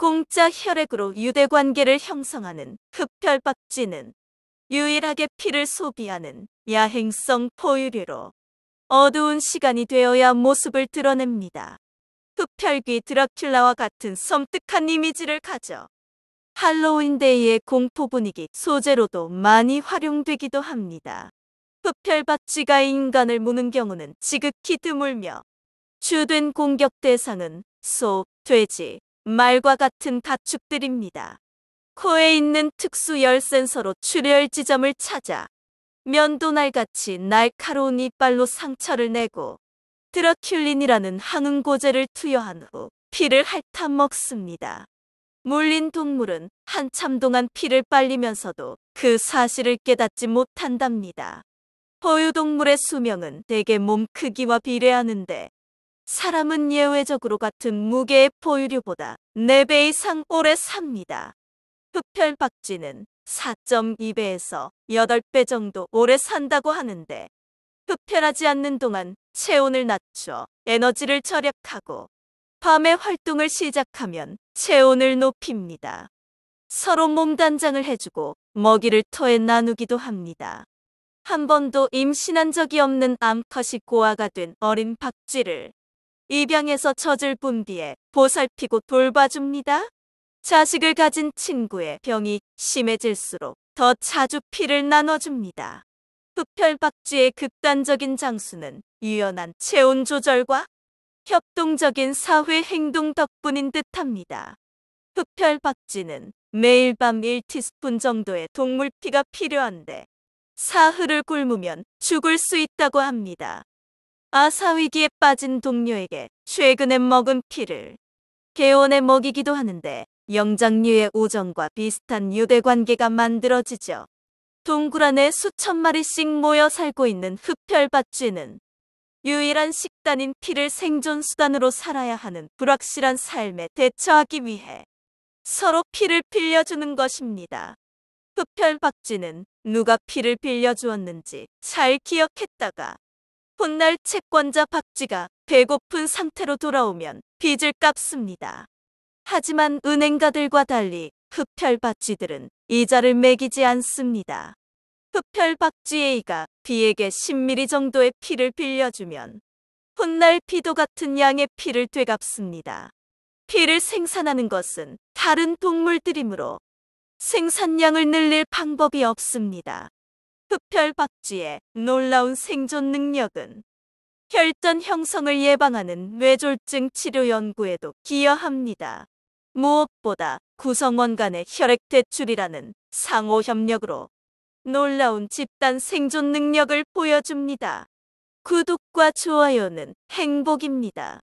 공짜 혈액으로 유대 관계를 형성하는 흡혈박쥐는 유일하게 피를 소비하는 야행성 포유류로 어두운 시간이 되어야 모습을 드러냅니다. 흡혈귀 드라큘라와 같은 섬뜩한 이미지를 가져 할로윈데이의 공포 분위기 소재로도 많이 활용되기도 합니다. 흡혈박쥐가 인간을 무는 경우는 지극히 드물며 주된 공격 대상은 소, 돼지, 말과 같은 가축들입니다. 코에 있는 특수 열 센서로 출혈 지점을 찾아 면도날같이 날카로운 이빨로 상처를 내고 드러큘린이라는 항응고제를 투여한 후 피를 핥아 먹습니다. 물린 동물은 한참 동안 피를 빨리면서도 그 사실을 깨닫지 못한답니다. 포유동물의 수명은 대개 몸 크기와 비례하는데 사람은 예외적으로 같은 무게의 포유류보다 4배 이상 오래 삽니다. 흡혈박쥐는 4.2배에서 8배 정도 오래 산다고 하는데 흡혈하지 않는 동안 체온을 낮춰 에너지를 절약하고 밤에 활동을 시작하면 체온을 높입니다. 서로 몸단장을 해주고 먹이를 토해 나누기도 합니다. 한 번도 임신한 적이 없는 암컷이 고아가 된 어린 박쥐를 입양에서 젖을 본비에 보살피고 돌봐줍니다. 자식을 가진 친구의 병이 심해질수록 더 자주 피를 나눠줍니다. 흡혈박쥐의 극단적인 장수는 유연한 체온 조절과 협동적인 사회 행동 덕분인 듯합니다. 흡혈박쥐는 매일 밤 1티스푼 정도의 동물피가 필요한데 사흘을 굶으면 죽을 수 있다고 합니다. 아사위기에 빠진 동료에게 최근에 먹은 피를 개원에 먹이기도 하는데 영장류의 우정과 비슷한 유대관계가 만들어지죠. 동굴 안에 수천 마리씩 모여 살고 있는 흡혈밭쥐는 유일한 식단인 피를 생존 수단으로 살아야 하는 불확실한 삶에 대처하기 위해 서로 피를 빌려주는 것입니다. 흡혈 박쥐는 누가 피를 빌려주었는지 잘 기억했다가 훗날 채권자 박쥐가 배고픈 상태로 돌아오면 빚을 갚습니다. 하지만 은행가들과 달리 흡혈 박쥐들은 이자를 매기지 않습니다. 흡혈 박쥐의 이가 비에게 10mm 정도의 피를 빌려주면 훗날 피도 같은 양의 피를 되갚습니다. 피를 생산하는 것은 다른 동물들이므로 생산량을 늘릴 방법이 없습니다. 흡혈 박쥐의 놀라운 생존 능력은 혈전 형성을 예방하는 뇌졸증 치료 연구에도 기여합니다. 무엇보다 구성원 간의 혈액 대출이라는 상호 협력으로 놀라운 집단 생존 능력을 보여줍니다. 구독과 좋아요는 행복입니다.